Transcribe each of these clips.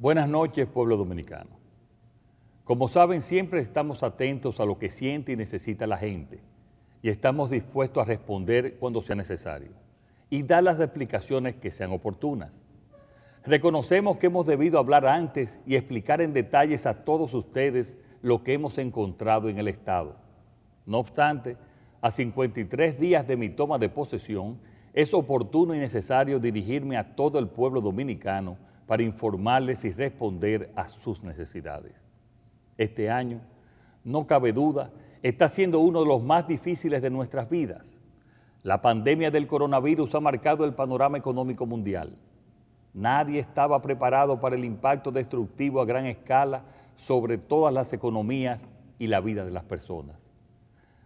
Buenas noches, pueblo dominicano. Como saben, siempre estamos atentos a lo que siente y necesita la gente y estamos dispuestos a responder cuando sea necesario y dar las explicaciones que sean oportunas. Reconocemos que hemos debido hablar antes y explicar en detalles a todos ustedes lo que hemos encontrado en el Estado. No obstante, a 53 días de mi toma de posesión, es oportuno y necesario dirigirme a todo el pueblo dominicano para informarles y responder a sus necesidades. Este año, no cabe duda, está siendo uno de los más difíciles de nuestras vidas. La pandemia del coronavirus ha marcado el panorama económico mundial. Nadie estaba preparado para el impacto destructivo a gran escala sobre todas las economías y la vida de las personas.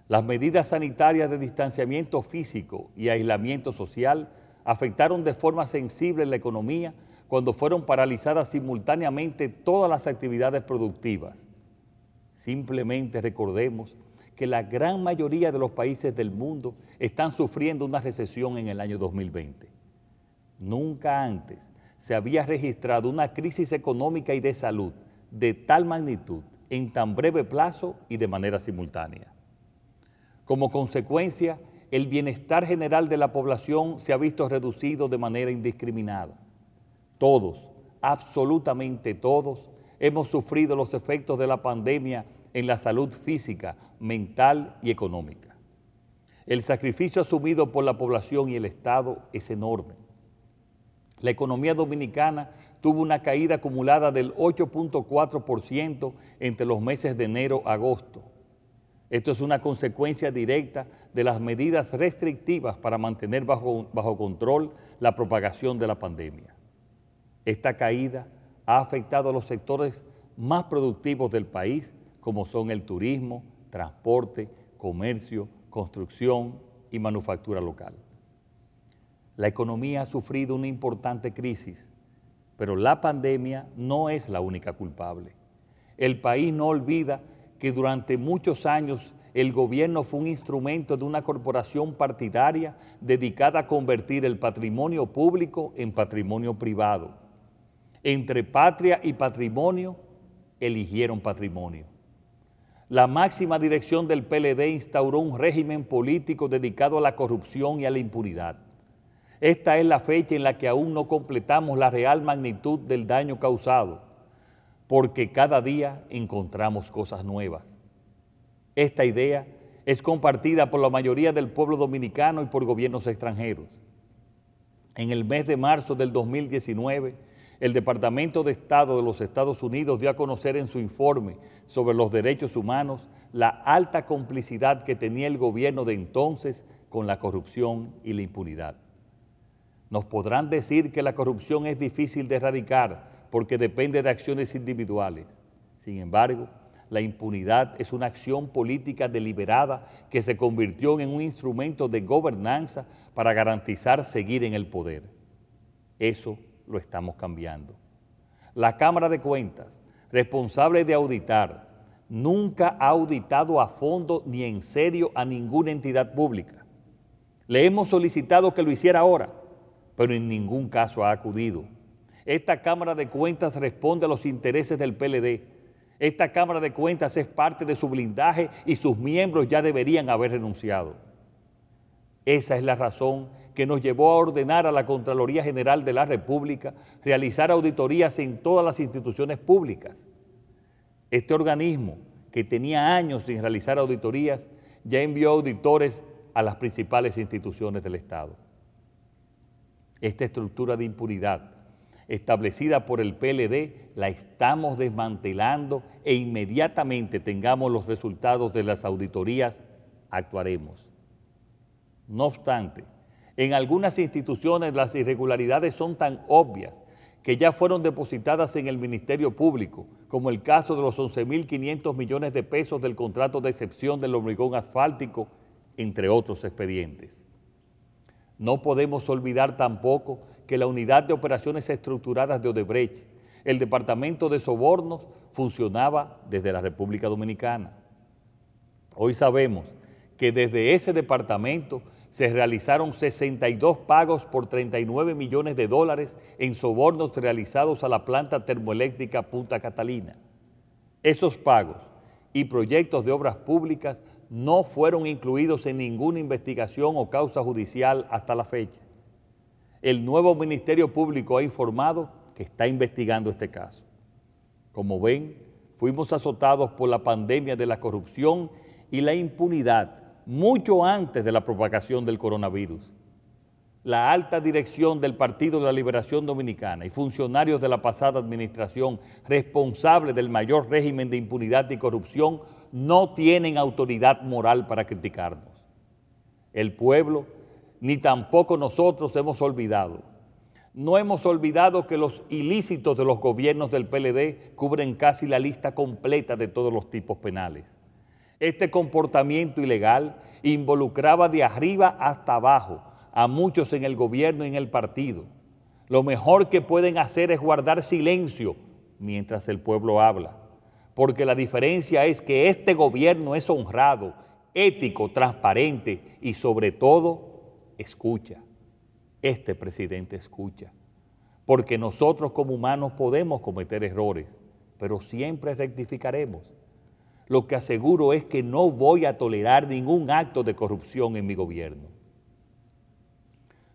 Las medidas sanitarias de distanciamiento físico y aislamiento social afectaron de forma sensible la economía cuando fueron paralizadas simultáneamente todas las actividades productivas. Simplemente recordemos que la gran mayoría de los países del mundo están sufriendo una recesión en el año 2020. Nunca antes se había registrado una crisis económica y de salud de tal magnitud en tan breve plazo y de manera simultánea. Como consecuencia, el bienestar general de la población se ha visto reducido de manera indiscriminada todos, absolutamente todos, hemos sufrido los efectos de la pandemia en la salud física, mental y económica. El sacrificio asumido por la población y el Estado es enorme. La economía dominicana tuvo una caída acumulada del 8.4% entre los meses de enero a agosto. Esto es una consecuencia directa de las medidas restrictivas para mantener bajo, bajo control la propagación de la pandemia. Esta caída ha afectado a los sectores más productivos del país, como son el turismo, transporte, comercio, construcción y manufactura local. La economía ha sufrido una importante crisis, pero la pandemia no es la única culpable. El país no olvida que durante muchos años el gobierno fue un instrumento de una corporación partidaria dedicada a convertir el patrimonio público en patrimonio privado entre patria y patrimonio, eligieron patrimonio. La máxima dirección del PLD instauró un régimen político dedicado a la corrupción y a la impunidad. Esta es la fecha en la que aún no completamos la real magnitud del daño causado, porque cada día encontramos cosas nuevas. Esta idea es compartida por la mayoría del pueblo dominicano y por gobiernos extranjeros. En el mes de marzo del 2019, el Departamento de Estado de los Estados Unidos dio a conocer en su informe sobre los derechos humanos la alta complicidad que tenía el gobierno de entonces con la corrupción y la impunidad. Nos podrán decir que la corrupción es difícil de erradicar porque depende de acciones individuales. Sin embargo, la impunidad es una acción política deliberada que se convirtió en un instrumento de gobernanza para garantizar seguir en el poder. Eso lo estamos cambiando. La Cámara de Cuentas, responsable de auditar, nunca ha auditado a fondo ni en serio a ninguna entidad pública. Le hemos solicitado que lo hiciera ahora, pero en ningún caso ha acudido. Esta Cámara de Cuentas responde a los intereses del PLD. Esta Cámara de Cuentas es parte de su blindaje y sus miembros ya deberían haber renunciado. Esa es la razón que nos llevó a ordenar a la Contraloría General de la República realizar auditorías en todas las instituciones públicas. Este organismo, que tenía años sin realizar auditorías, ya envió auditores a las principales instituciones del Estado. Esta estructura de impunidad establecida por el PLD la estamos desmantelando e inmediatamente tengamos los resultados de las auditorías, actuaremos. No obstante, en algunas instituciones las irregularidades son tan obvias que ya fueron depositadas en el Ministerio Público, como el caso de los 11.500 millones de pesos del contrato de excepción del hormigón asfáltico, entre otros expedientes. No podemos olvidar tampoco que la Unidad de Operaciones Estructuradas de Odebrecht, el Departamento de Sobornos, funcionaba desde la República Dominicana. Hoy sabemos que desde ese departamento se realizaron 62 pagos por 39 millones de dólares en sobornos realizados a la planta termoeléctrica Punta Catalina. Esos pagos y proyectos de obras públicas no fueron incluidos en ninguna investigación o causa judicial hasta la fecha. El nuevo Ministerio Público ha informado que está investigando este caso. Como ven, fuimos azotados por la pandemia de la corrupción y la impunidad mucho antes de la propagación del coronavirus. La alta dirección del Partido de la Liberación Dominicana y funcionarios de la pasada administración responsables del mayor régimen de impunidad y corrupción no tienen autoridad moral para criticarnos. El pueblo, ni tampoco nosotros hemos olvidado. No hemos olvidado que los ilícitos de los gobiernos del PLD cubren casi la lista completa de todos los tipos penales este comportamiento ilegal involucraba de arriba hasta abajo a muchos en el gobierno y en el partido. Lo mejor que pueden hacer es guardar silencio mientras el pueblo habla, porque la diferencia es que este gobierno es honrado, ético, transparente y sobre todo escucha. Este presidente escucha, porque nosotros como humanos podemos cometer errores, pero siempre rectificaremos lo que aseguro es que no voy a tolerar ningún acto de corrupción en mi gobierno.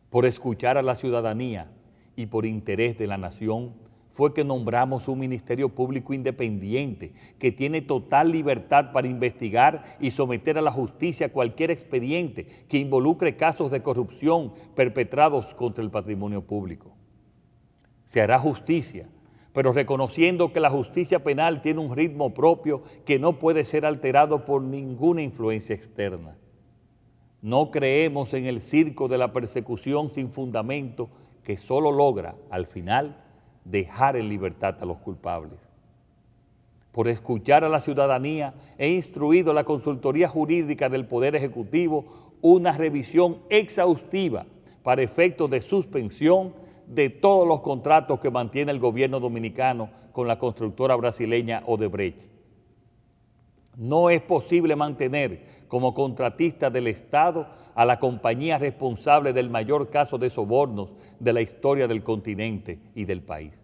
Por escuchar a la ciudadanía y por interés de la nación, fue que nombramos un Ministerio Público independiente que tiene total libertad para investigar y someter a la justicia cualquier expediente que involucre casos de corrupción perpetrados contra el patrimonio público. Se hará justicia pero reconociendo que la justicia penal tiene un ritmo propio que no puede ser alterado por ninguna influencia externa. No creemos en el circo de la persecución sin fundamento que solo logra, al final, dejar en libertad a los culpables. Por escuchar a la ciudadanía, he instruido a la Consultoría Jurídica del Poder Ejecutivo una revisión exhaustiva para efectos de suspensión de todos los contratos que mantiene el gobierno dominicano con la constructora brasileña Odebrecht. No es posible mantener como contratista del Estado a la compañía responsable del mayor caso de sobornos de la historia del continente y del país.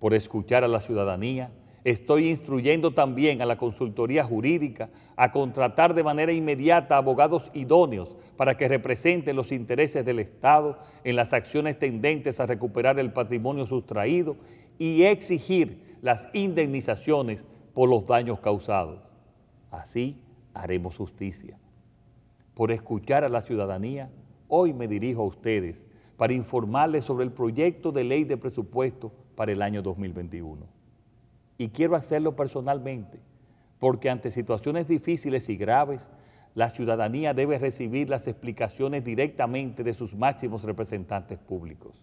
Por escuchar a la ciudadanía, Estoy instruyendo también a la consultoría jurídica a contratar de manera inmediata abogados idóneos para que representen los intereses del Estado en las acciones tendentes a recuperar el patrimonio sustraído y exigir las indemnizaciones por los daños causados. Así haremos justicia. Por escuchar a la ciudadanía, hoy me dirijo a ustedes para informarles sobre el proyecto de ley de presupuesto para el año 2021 y quiero hacerlo personalmente, porque ante situaciones difíciles y graves, la ciudadanía debe recibir las explicaciones directamente de sus máximos representantes públicos.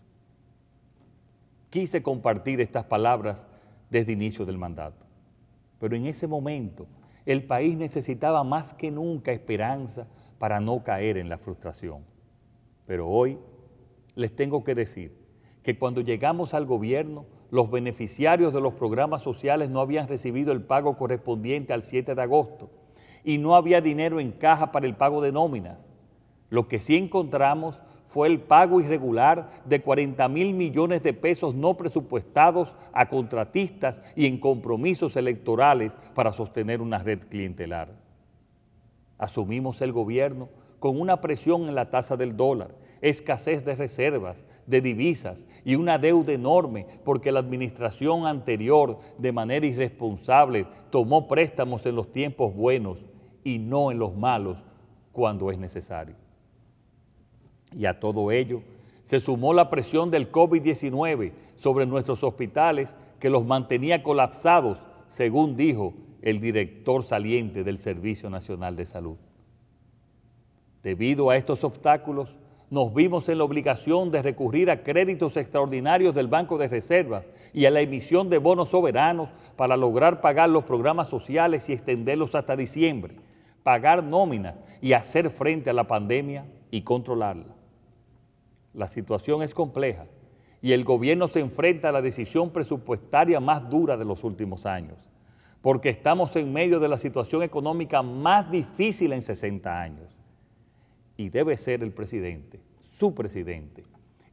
Quise compartir estas palabras desde inicio del mandato, pero en ese momento el país necesitaba más que nunca esperanza para no caer en la frustración. Pero hoy les tengo que decir que cuando llegamos al gobierno, los beneficiarios de los programas sociales no habían recibido el pago correspondiente al 7 de agosto y no había dinero en caja para el pago de nóminas. Lo que sí encontramos fue el pago irregular de 40 mil millones de pesos no presupuestados a contratistas y en compromisos electorales para sostener una red clientelar. Asumimos el gobierno con una presión en la tasa del dólar escasez de reservas, de divisas y una deuda enorme porque la administración anterior de manera irresponsable tomó préstamos en los tiempos buenos y no en los malos cuando es necesario. Y a todo ello se sumó la presión del COVID-19 sobre nuestros hospitales que los mantenía colapsados, según dijo el director saliente del Servicio Nacional de Salud. Debido a estos obstáculos, nos vimos en la obligación de recurrir a créditos extraordinarios del Banco de Reservas y a la emisión de bonos soberanos para lograr pagar los programas sociales y extenderlos hasta diciembre, pagar nóminas y hacer frente a la pandemia y controlarla. La situación es compleja y el gobierno se enfrenta a la decisión presupuestaria más dura de los últimos años, porque estamos en medio de la situación económica más difícil en 60 años y debe ser el presidente, su presidente,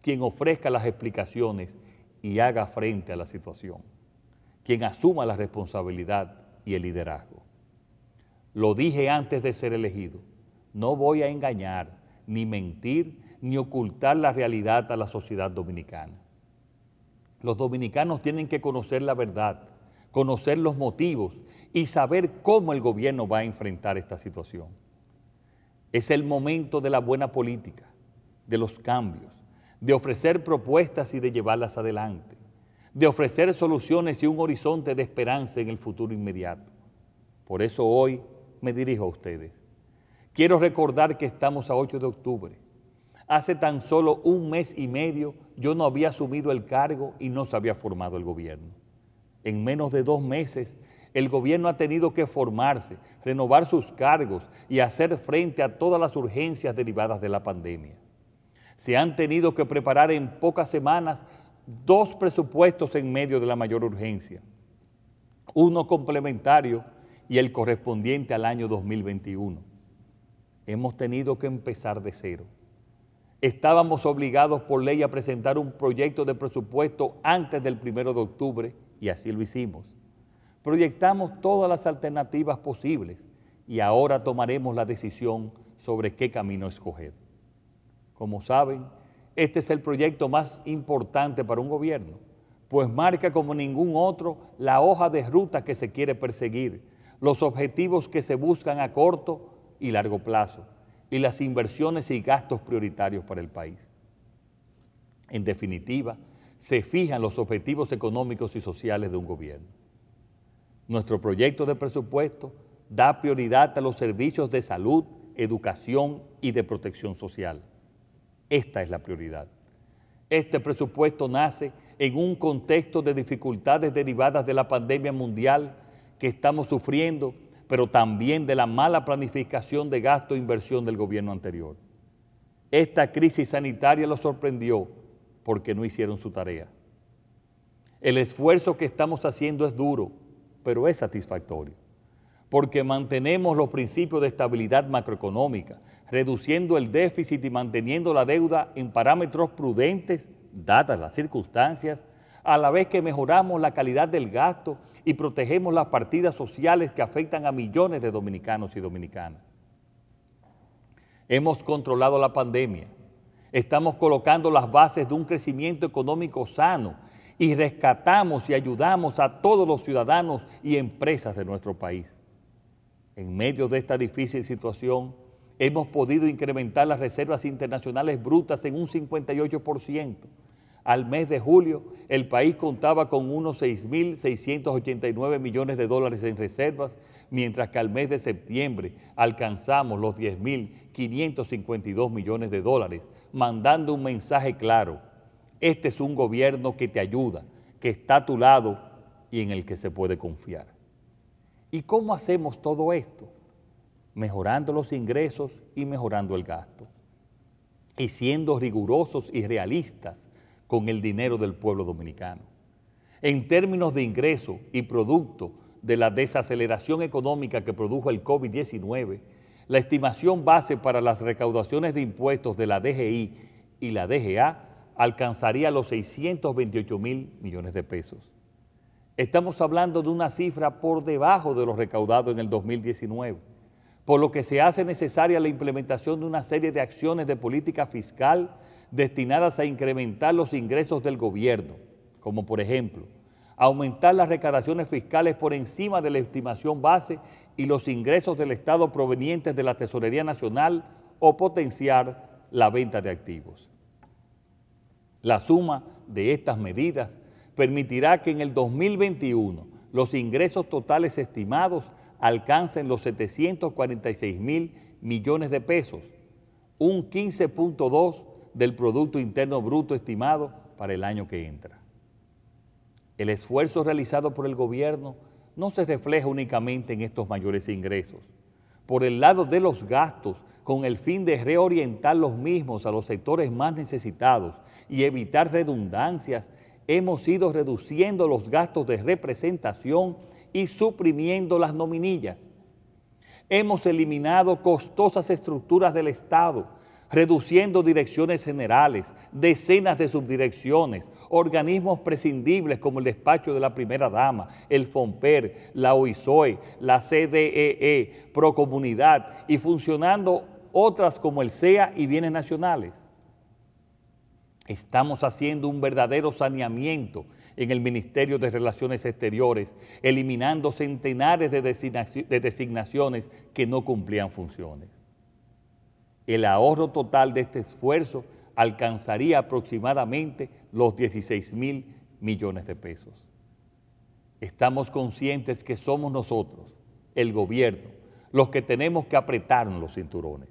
quien ofrezca las explicaciones y haga frente a la situación, quien asuma la responsabilidad y el liderazgo. Lo dije antes de ser elegido, no voy a engañar, ni mentir, ni ocultar la realidad a la sociedad dominicana. Los dominicanos tienen que conocer la verdad, conocer los motivos y saber cómo el gobierno va a enfrentar esta situación. Es el momento de la buena política, de los cambios, de ofrecer propuestas y de llevarlas adelante, de ofrecer soluciones y un horizonte de esperanza en el futuro inmediato. Por eso hoy me dirijo a ustedes. Quiero recordar que estamos a 8 de octubre. Hace tan solo un mes y medio yo no había asumido el cargo y no se había formado el gobierno. En menos de dos meses el gobierno ha tenido que formarse, renovar sus cargos y hacer frente a todas las urgencias derivadas de la pandemia. Se han tenido que preparar en pocas semanas dos presupuestos en medio de la mayor urgencia, uno complementario y el correspondiente al año 2021. Hemos tenido que empezar de cero. Estábamos obligados por ley a presentar un proyecto de presupuesto antes del primero de octubre y así lo hicimos. Proyectamos todas las alternativas posibles y ahora tomaremos la decisión sobre qué camino escoger. Como saben, este es el proyecto más importante para un gobierno, pues marca como ningún otro la hoja de ruta que se quiere perseguir, los objetivos que se buscan a corto y largo plazo, y las inversiones y gastos prioritarios para el país. En definitiva, se fijan los objetivos económicos y sociales de un gobierno. Nuestro proyecto de presupuesto da prioridad a los servicios de salud, educación y de protección social. Esta es la prioridad. Este presupuesto nace en un contexto de dificultades derivadas de la pandemia mundial que estamos sufriendo, pero también de la mala planificación de gasto e inversión del gobierno anterior. Esta crisis sanitaria los sorprendió porque no hicieron su tarea. El esfuerzo que estamos haciendo es duro, pero es satisfactorio, porque mantenemos los principios de estabilidad macroeconómica, reduciendo el déficit y manteniendo la deuda en parámetros prudentes, dadas las circunstancias, a la vez que mejoramos la calidad del gasto y protegemos las partidas sociales que afectan a millones de dominicanos y dominicanas. Hemos controlado la pandemia, estamos colocando las bases de un crecimiento económico sano y rescatamos y ayudamos a todos los ciudadanos y empresas de nuestro país. En medio de esta difícil situación, hemos podido incrementar las reservas internacionales brutas en un 58%. Al mes de julio, el país contaba con unos 6.689 millones de dólares en reservas, mientras que al mes de septiembre alcanzamos los 10.552 millones de dólares, mandando un mensaje claro este es un gobierno que te ayuda, que está a tu lado y en el que se puede confiar. ¿Y cómo hacemos todo esto? Mejorando los ingresos y mejorando el gasto. Y siendo rigurosos y realistas con el dinero del pueblo dominicano. En términos de ingreso y producto de la desaceleración económica que produjo el COVID-19, la estimación base para las recaudaciones de impuestos de la DGI y la DGA alcanzaría los 628 mil millones de pesos. Estamos hablando de una cifra por debajo de lo recaudado en el 2019, por lo que se hace necesaria la implementación de una serie de acciones de política fiscal destinadas a incrementar los ingresos del gobierno, como por ejemplo, aumentar las recaudaciones fiscales por encima de la estimación base y los ingresos del Estado provenientes de la Tesorería Nacional o potenciar la venta de activos. La suma de estas medidas permitirá que en el 2021 los ingresos totales estimados alcancen los 746 mil millones de pesos, un 15.2 del Producto Interno Bruto estimado para el año que entra. El esfuerzo realizado por el gobierno no se refleja únicamente en estos mayores ingresos. Por el lado de los gastos, con el fin de reorientar los mismos a los sectores más necesitados y evitar redundancias, hemos ido reduciendo los gastos de representación y suprimiendo las nominillas. Hemos eliminado costosas estructuras del Estado, reduciendo direcciones generales, decenas de subdirecciones, organismos prescindibles como el despacho de la primera dama, el FOMPER, la OISOE, la CDEE, e, Procomunidad y funcionando otras como el SEA y bienes nacionales. Estamos haciendo un verdadero saneamiento en el Ministerio de Relaciones Exteriores, eliminando centenares de designaciones que no cumplían funciones. El ahorro total de este esfuerzo alcanzaría aproximadamente los 16 mil millones de pesos. Estamos conscientes que somos nosotros, el gobierno, los que tenemos que apretar los cinturones.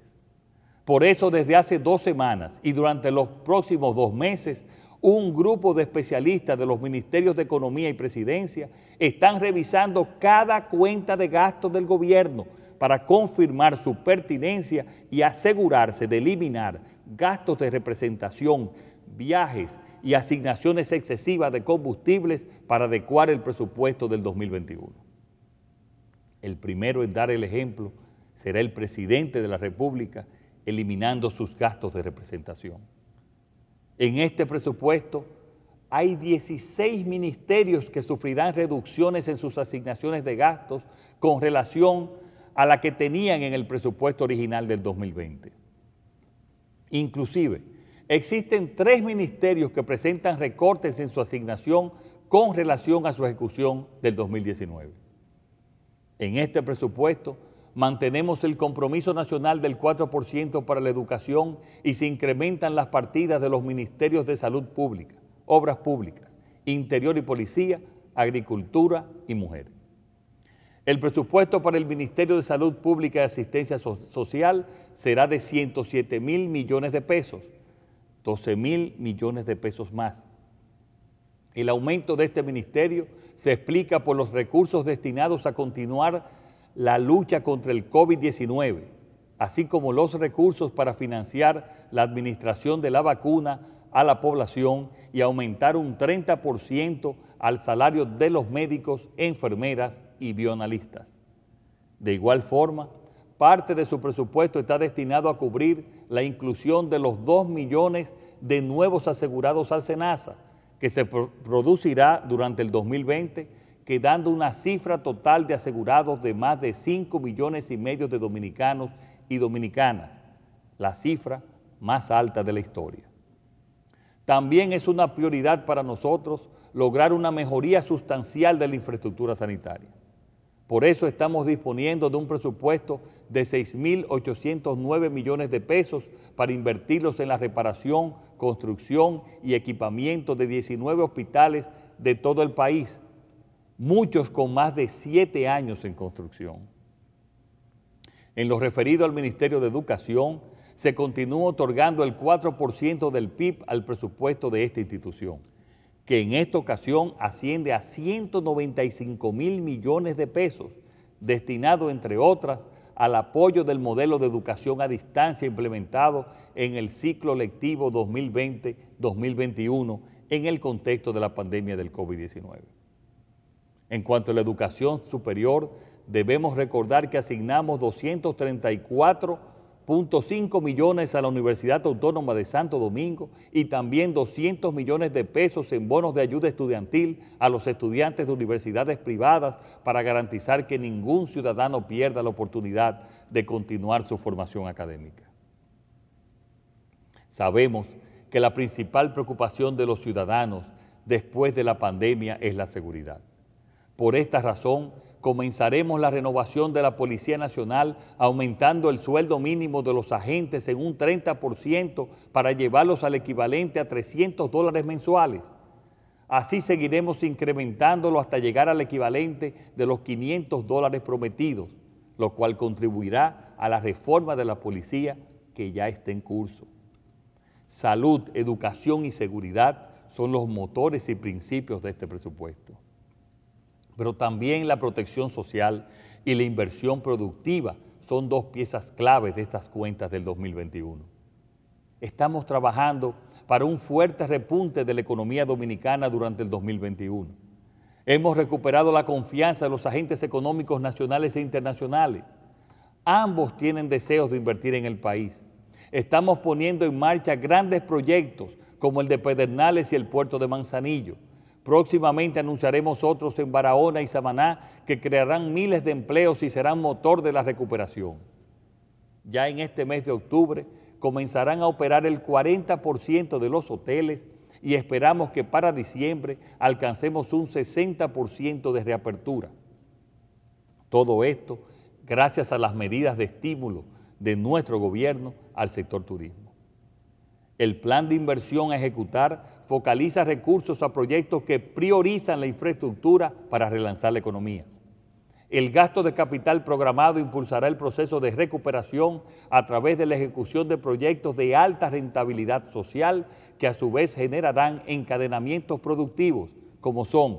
Por eso desde hace dos semanas y durante los próximos dos meses, un grupo de especialistas de los Ministerios de Economía y Presidencia están revisando cada cuenta de gastos del gobierno para confirmar su pertinencia y asegurarse de eliminar gastos de representación, viajes y asignaciones excesivas de combustibles para adecuar el presupuesto del 2021. El primero en dar el ejemplo será el presidente de la República, eliminando sus gastos de representación. En este presupuesto hay 16 ministerios que sufrirán reducciones en sus asignaciones de gastos con relación a la que tenían en el presupuesto original del 2020. Inclusive, existen tres ministerios que presentan recortes en su asignación con relación a su ejecución del 2019. En este presupuesto Mantenemos el compromiso nacional del 4% para la educación y se incrementan las partidas de los ministerios de salud pública, obras públicas, interior y policía, agricultura y mujer. El presupuesto para el Ministerio de Salud Pública y Asistencia Social será de 107 mil millones de pesos, 12 mil millones de pesos más. El aumento de este ministerio se explica por los recursos destinados a continuar la lucha contra el COVID-19, así como los recursos para financiar la administración de la vacuna a la población y aumentar un 30% al salario de los médicos, enfermeras y bioanalistas. De igual forma, parte de su presupuesto está destinado a cubrir la inclusión de los 2 millones de nuevos asegurados al SENASA, que se producirá durante el 2020 quedando una cifra total de asegurados de más de 5 millones y medio de dominicanos y dominicanas, la cifra más alta de la historia. También es una prioridad para nosotros lograr una mejoría sustancial de la infraestructura sanitaria. Por eso estamos disponiendo de un presupuesto de 6.809 millones de pesos para invertirlos en la reparación, construcción y equipamiento de 19 hospitales de todo el país, muchos con más de siete años en construcción. En lo referido al Ministerio de Educación, se continúa otorgando el 4% del PIB al presupuesto de esta institución, que en esta ocasión asciende a 195 mil millones de pesos, destinado, entre otras, al apoyo del modelo de educación a distancia implementado en el ciclo lectivo 2020-2021 en el contexto de la pandemia del COVID-19. En cuanto a la educación superior, debemos recordar que asignamos 234.5 millones a la Universidad Autónoma de Santo Domingo y también 200 millones de pesos en bonos de ayuda estudiantil a los estudiantes de universidades privadas para garantizar que ningún ciudadano pierda la oportunidad de continuar su formación académica. Sabemos que la principal preocupación de los ciudadanos después de la pandemia es la seguridad. Por esta razón, comenzaremos la renovación de la Policía Nacional aumentando el sueldo mínimo de los agentes en un 30% para llevarlos al equivalente a 300 dólares mensuales. Así seguiremos incrementándolo hasta llegar al equivalente de los 500 dólares prometidos, lo cual contribuirá a la reforma de la policía que ya está en curso. Salud, educación y seguridad son los motores y principios de este presupuesto pero también la protección social y la inversión productiva son dos piezas claves de estas cuentas del 2021. Estamos trabajando para un fuerte repunte de la economía dominicana durante el 2021. Hemos recuperado la confianza de los agentes económicos nacionales e internacionales. Ambos tienen deseos de invertir en el país. Estamos poniendo en marcha grandes proyectos como el de Pedernales y el puerto de Manzanillo Próximamente anunciaremos otros en Barahona y Samaná que crearán miles de empleos y serán motor de la recuperación. Ya en este mes de octubre comenzarán a operar el 40% de los hoteles y esperamos que para diciembre alcancemos un 60% de reapertura. Todo esto gracias a las medidas de estímulo de nuestro gobierno al sector turismo. El plan de inversión a ejecutar focaliza recursos a proyectos que priorizan la infraestructura para relanzar la economía. El gasto de capital programado impulsará el proceso de recuperación a través de la ejecución de proyectos de alta rentabilidad social que a su vez generarán encadenamientos productivos, como son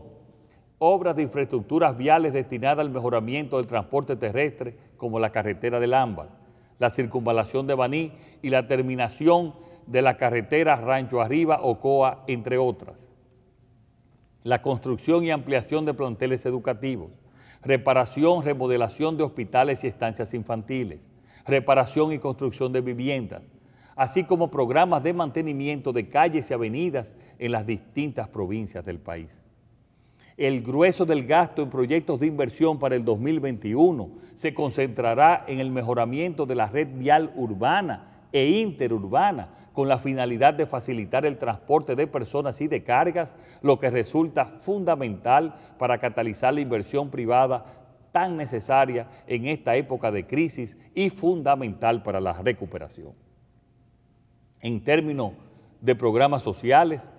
obras de infraestructuras viales destinadas al mejoramiento del transporte terrestre, como la carretera del Ámbar, la circunvalación de Baní y la terminación de la carretera Rancho Arriba, Ocoa, entre otras. La construcción y ampliación de planteles educativos, reparación, remodelación de hospitales y estancias infantiles, reparación y construcción de viviendas, así como programas de mantenimiento de calles y avenidas en las distintas provincias del país. El grueso del gasto en proyectos de inversión para el 2021 se concentrará en el mejoramiento de la red vial urbana e interurbana con la finalidad de facilitar el transporte de personas y de cargas, lo que resulta fundamental para catalizar la inversión privada tan necesaria en esta época de crisis y fundamental para la recuperación. En términos de programas sociales,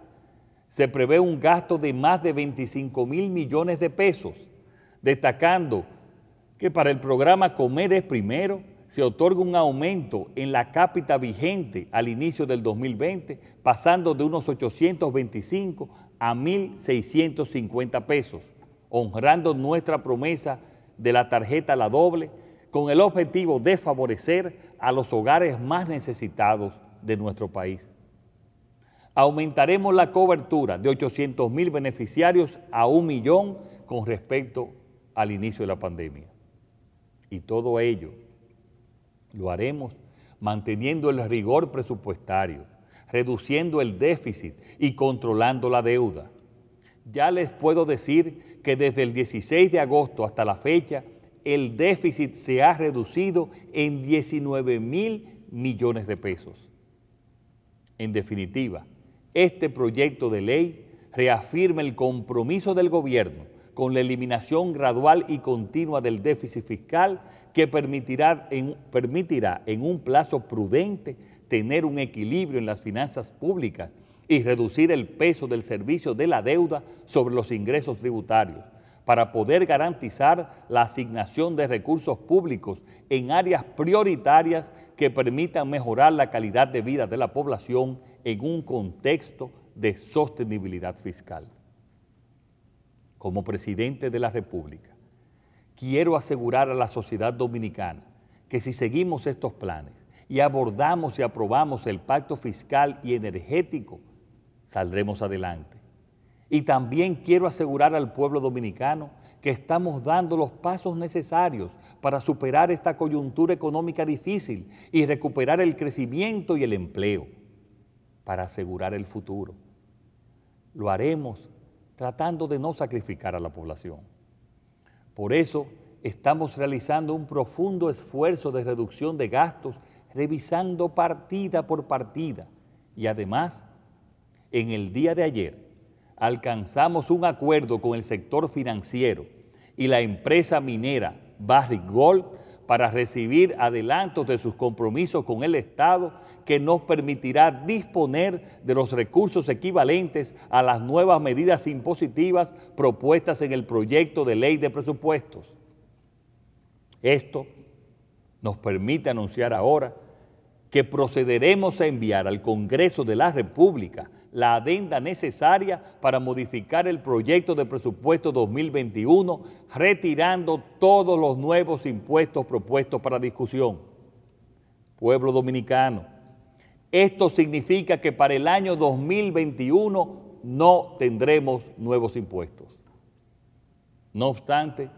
se prevé un gasto de más de 25 mil millones de pesos, destacando que para el programa Comer es Primero, se otorga un aumento en la cápita vigente al inicio del 2020, pasando de unos 825 a 1.650 pesos, honrando nuestra promesa de la tarjeta La Doble con el objetivo de favorecer a los hogares más necesitados de nuestro país. Aumentaremos la cobertura de 800 mil beneficiarios a un millón con respecto al inicio de la pandemia. Y todo ello lo haremos manteniendo el rigor presupuestario, reduciendo el déficit y controlando la deuda. Ya les puedo decir que desde el 16 de agosto hasta la fecha, el déficit se ha reducido en 19 mil millones de pesos. En definitiva, este proyecto de ley reafirma el compromiso del gobierno con la eliminación gradual y continua del déficit fiscal que permitirá en, permitirá en un plazo prudente tener un equilibrio en las finanzas públicas y reducir el peso del servicio de la deuda sobre los ingresos tributarios para poder garantizar la asignación de recursos públicos en áreas prioritarias que permitan mejorar la calidad de vida de la población en un contexto de sostenibilidad fiscal como presidente de la República, quiero asegurar a la sociedad dominicana que si seguimos estos planes y abordamos y aprobamos el pacto fiscal y energético, saldremos adelante. Y también quiero asegurar al pueblo dominicano que estamos dando los pasos necesarios para superar esta coyuntura económica difícil y recuperar el crecimiento y el empleo, para asegurar el futuro. Lo haremos tratando de no sacrificar a la población. Por eso estamos realizando un profundo esfuerzo de reducción de gastos, revisando partida por partida. Y además, en el día de ayer, alcanzamos un acuerdo con el sector financiero y la empresa minera Barrick Gold para recibir adelantos de sus compromisos con el Estado que nos permitirá disponer de los recursos equivalentes a las nuevas medidas impositivas propuestas en el proyecto de ley de presupuestos. Esto nos permite anunciar ahora que procederemos a enviar al Congreso de la República la adenda necesaria para modificar el proyecto de presupuesto 2021, retirando todos los nuevos impuestos propuestos para discusión. Pueblo dominicano, esto significa que para el año 2021 no tendremos nuevos impuestos. No obstante,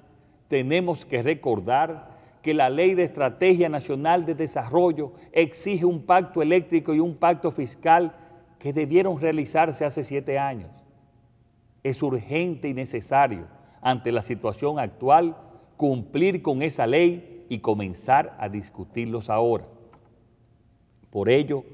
tenemos que recordar que la Ley de Estrategia Nacional de Desarrollo exige un pacto eléctrico y un pacto fiscal que debieron realizarse hace siete años. Es urgente y necesario, ante la situación actual, cumplir con esa ley y comenzar a discutirlos ahora. Por ello,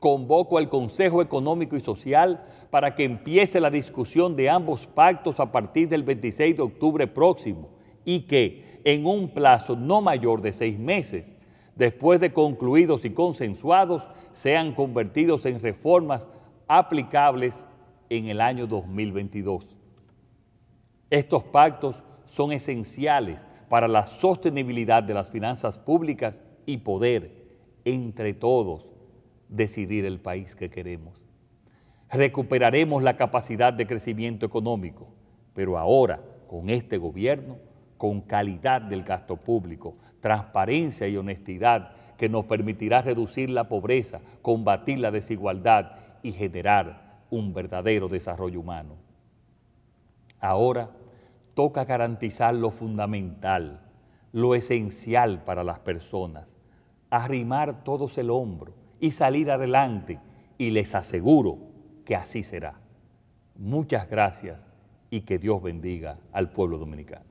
convoco al Consejo Económico y Social para que empiece la discusión de ambos pactos a partir del 26 de octubre próximo y que, en un plazo no mayor de seis meses, después de concluidos y consensuados, sean convertidos en reformas aplicables en el año 2022. Estos pactos son esenciales para la sostenibilidad de las finanzas públicas y poder, entre todos, decidir el país que queremos. Recuperaremos la capacidad de crecimiento económico, pero ahora, con este gobierno, con calidad del gasto público, transparencia y honestidad que nos permitirá reducir la pobreza, combatir la desigualdad y generar un verdadero desarrollo humano. Ahora toca garantizar lo fundamental, lo esencial para las personas, arrimar todos el hombro y salir adelante, y les aseguro que así será. Muchas gracias y que Dios bendiga al pueblo dominicano.